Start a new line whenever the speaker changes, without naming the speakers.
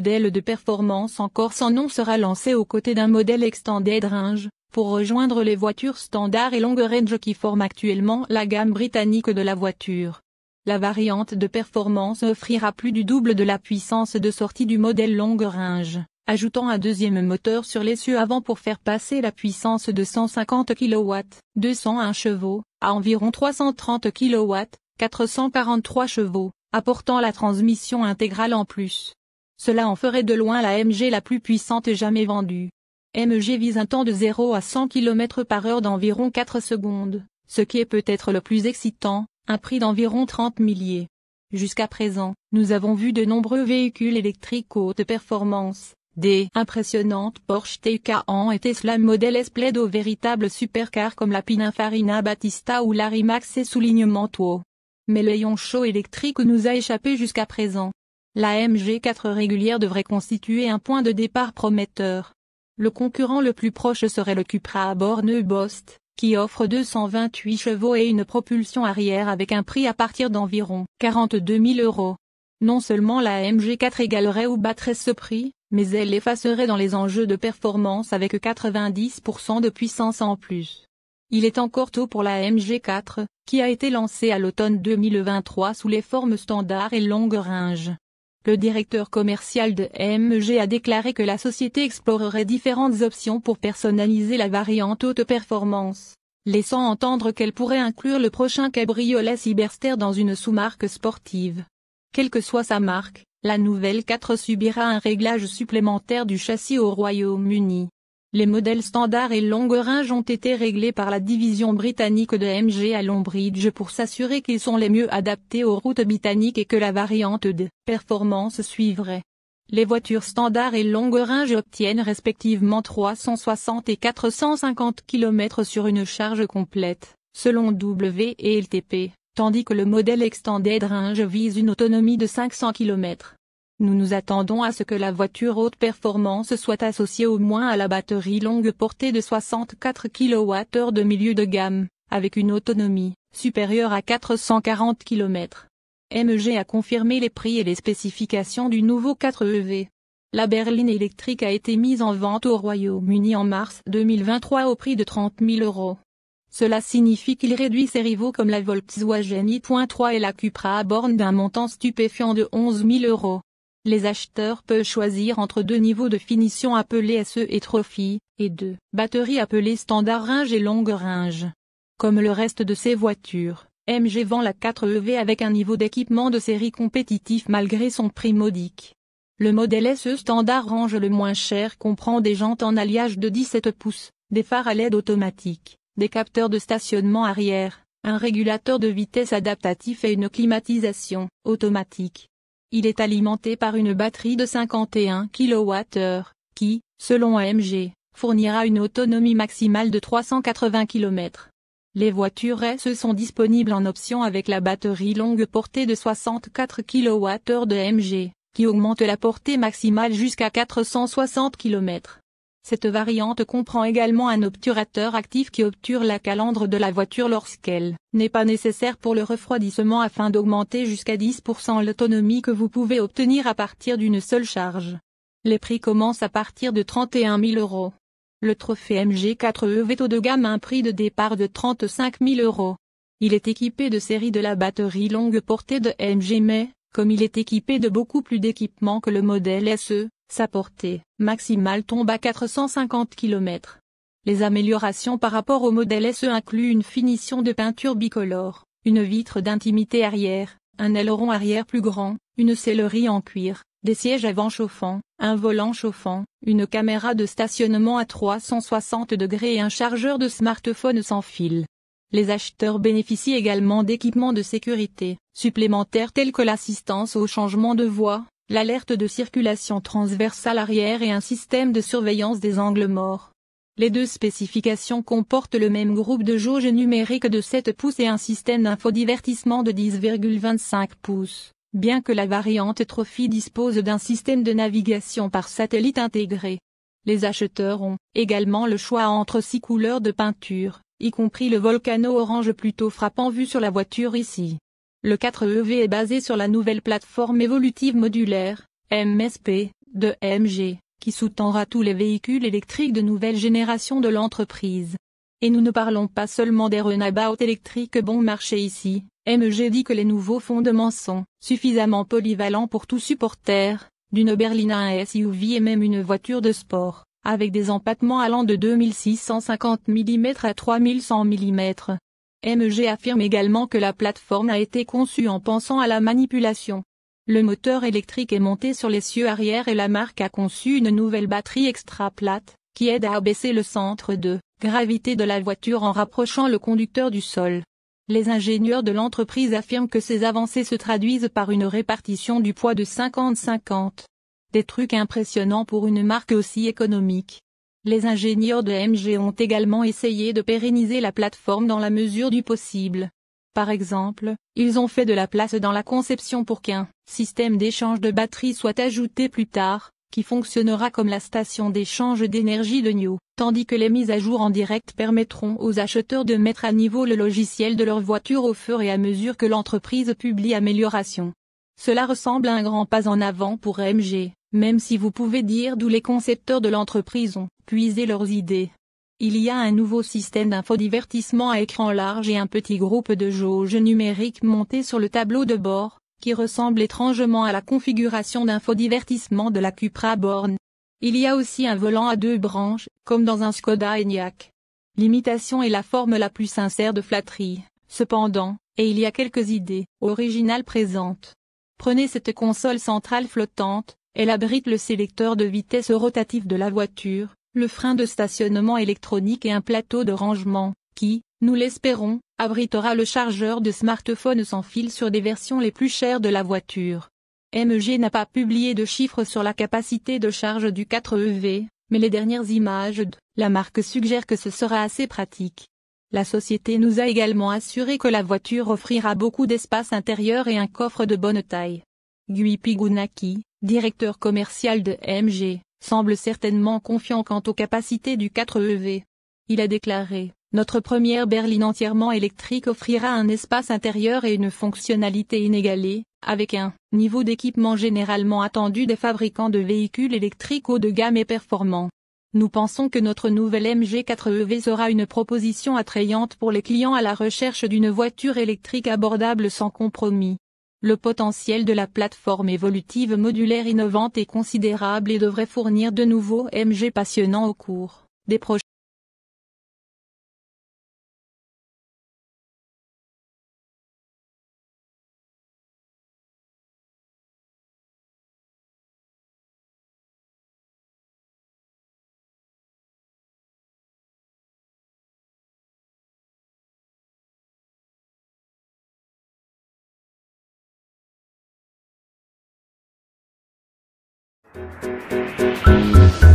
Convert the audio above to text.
modèle de performance encore sans nom sera lancé aux côtés d'un modèle Extended Range, pour rejoindre les voitures standard et long range qui forment actuellement la gamme britannique de la voiture. La variante de performance offrira plus du double de la puissance de sortie du modèle long range, ajoutant un deuxième moteur sur l'essieu avant pour faire passer la puissance de 150 kW, 201 chevaux, à environ 330 kW, 443 chevaux, apportant la transmission intégrale en plus. Cela en ferait de loin la MG la plus puissante jamais vendue. MG vise un temps de 0 à 100 km par heure d'environ 4 secondes, ce qui est peut-être le plus excitant, un prix d'environ 30 milliers. Jusqu'à présent, nous avons vu de nombreux véhicules électriques haute performance, des impressionnantes Porsche Taycan et Tesla Model S Plaid aux véritables supercars comme la Pininfarina Batista ou l'Arimax et soulignement Mais le chaud électrique nous a échappé jusqu'à présent. La MG4 régulière devrait constituer un point de départ prometteur. Le concurrent le plus proche serait le Cupra à borne Bost, qui offre 228 chevaux et une propulsion arrière avec un prix à partir d'environ 42 000 euros. Non seulement la MG4 égalerait ou battrait ce prix, mais elle l'effacerait dans les enjeux de performance avec 90% de puissance en plus. Il est encore tôt pour la MG4, qui a été lancée à l'automne 2023 sous les formes standard et longue range. Le directeur commercial de MG a déclaré que la société explorerait différentes options pour personnaliser la variante haute performance, laissant entendre qu'elle pourrait inclure le prochain cabriolet Cyberster dans une sous-marque sportive. Quelle que soit sa marque, la nouvelle 4 subira un réglage supplémentaire du châssis au Royaume-Uni. Les modèles standard et longue range ont été réglés par la division britannique de MG à Longbridge pour s'assurer qu'ils sont les mieux adaptés aux routes britanniques et que la variante de performance suivrait. Les voitures standard et longue range obtiennent respectivement 360 et 450 km sur une charge complète, selon W et LTP, tandis que le modèle Extended Range vise une autonomie de 500 km. Nous nous attendons à ce que la voiture haute performance soit associée au moins à la batterie longue portée de 64 kWh de milieu de gamme, avec une autonomie supérieure à 440 km. MG a confirmé les prix et les spécifications du nouveau 4EV. E la berline électrique a été mise en vente au Royaume-Uni en mars 2023 au prix de 30 000 euros. Cela signifie qu'il réduit ses rivaux comme la Volkswagen i.3 et la Cupra à borne d'un montant stupéfiant de 11 000 euros les acheteurs peuvent choisir entre deux niveaux de finition appelés SE et Trophy, et deux batteries appelées Standard Range et longue Range. Comme le reste de ces voitures, MG vend la 4EV e avec un niveau d'équipement de série compétitif malgré son prix modique. Le modèle SE Standard Range le moins cher comprend des jantes en alliage de 17 pouces, des phares à LED automatiques, des capteurs de stationnement arrière, un régulateur de vitesse adaptatif et une climatisation automatique. Il est alimenté par une batterie de 51 kWh, qui, selon AMG, fournira une autonomie maximale de 380 km. Les voitures SE sont disponibles en option avec la batterie longue portée de 64 kWh de MG, qui augmente la portée maximale jusqu'à 460 km. Cette variante comprend également un obturateur actif qui obture la calandre de la voiture lorsqu'elle n'est pas nécessaire pour le refroidissement afin d'augmenter jusqu'à 10% l'autonomie que vous pouvez obtenir à partir d'une seule charge. Les prix commencent à partir de 31 000 euros. Le trophée MG4E e Veto de gamme a un prix de départ de 35 000 euros. Il est équipé de série de la batterie longue portée de MG mais, comme il est équipé de beaucoup plus d'équipements que le modèle SE, sa portée maximale tombe à 450 km. Les améliorations par rapport au modèle SE incluent une finition de peinture bicolore, une vitre d'intimité arrière, un aileron arrière plus grand, une sellerie en cuir, des sièges avant chauffants, un volant chauffant, une caméra de stationnement à 360 degrés et un chargeur de smartphone sans fil. Les acheteurs bénéficient également d'équipements de sécurité supplémentaires tels que l'assistance au changement de voie, l'alerte de circulation transversale arrière et un système de surveillance des angles morts. Les deux spécifications comportent le même groupe de jauge numérique de 7 pouces et un système d'infodivertissement de 10,25 pouces, bien que la variante Trophy dispose d'un système de navigation par satellite intégré. Les acheteurs ont également le choix entre six couleurs de peinture, y compris le volcano orange plutôt frappant vu sur la voiture ici. Le 4EV e est basé sur la nouvelle plateforme évolutive modulaire, MSP, de MG, qui sous-tendra tous les véhicules électriques de nouvelle génération de l'entreprise. Et nous ne parlons pas seulement des runabouts électriques bon marché ici, MG dit que les nouveaux fondements sont suffisamment polyvalents pour tout supporter, d'une berline à un SUV et même une voiture de sport, avec des empattements allant de 2650 mm à 3100 mm, MG affirme également que la plateforme a été conçue en pensant à la manipulation. Le moteur électrique est monté sur l'essieu arrière et la marque a conçu une nouvelle batterie extra plate, qui aide à abaisser le centre de gravité de la voiture en rapprochant le conducteur du sol. Les ingénieurs de l'entreprise affirment que ces avancées se traduisent par une répartition du poids de 50-50. Des trucs impressionnants pour une marque aussi économique. Les ingénieurs de MG ont également essayé de pérenniser la plateforme dans la mesure du possible. Par exemple, ils ont fait de la place dans la conception pour qu'un système d'échange de batteries soit ajouté plus tard, qui fonctionnera comme la station d'échange d'énergie de New, tandis que les mises à jour en direct permettront aux acheteurs de mettre à niveau le logiciel de leur voiture au fur et à mesure que l'entreprise publie amélioration. Cela ressemble à un grand pas en avant pour MG, même si vous pouvez dire d'où les concepteurs de l'entreprise ont puisé leurs idées. Il y a un nouveau système d'infodivertissement à écran large et un petit groupe de jauges numériques montés sur le tableau de bord, qui ressemble étrangement à la configuration d'infodivertissement de la Cupra Born. Il y a aussi un volant à deux branches, comme dans un Skoda Enyaq. L'imitation est la forme la plus sincère de flatterie, cependant, et il y a quelques idées originales présentes. Prenez cette console centrale flottante, elle abrite le sélecteur de vitesse rotatif de la voiture, le frein de stationnement électronique et un plateau de rangement, qui, nous l'espérons, abritera le chargeur de smartphone sans fil sur des versions les plus chères de la voiture. MG n'a pas publié de chiffres sur la capacité de charge du 4EV, e mais les dernières images de la marque suggèrent que ce sera assez pratique. La société nous a également assuré que la voiture offrira beaucoup d'espace intérieur et un coffre de bonne taille. Guy Pigounaki, directeur commercial de MG, semble certainement confiant quant aux capacités du 4EV. E Il a déclaré notre première berline entièrement électrique offrira un espace intérieur et une fonctionnalité inégalée, avec un niveau d'équipement généralement attendu des fabricants de véhicules électriques haut de gamme et performants. Nous pensons que notre nouvelle MG4EV e sera une proposition attrayante pour les clients à la recherche d'une voiture électrique abordable sans compromis. Le potentiel de la plateforme évolutive modulaire innovante est considérable et devrait fournir de nouveaux MG passionnants au cours des prochains Thank you.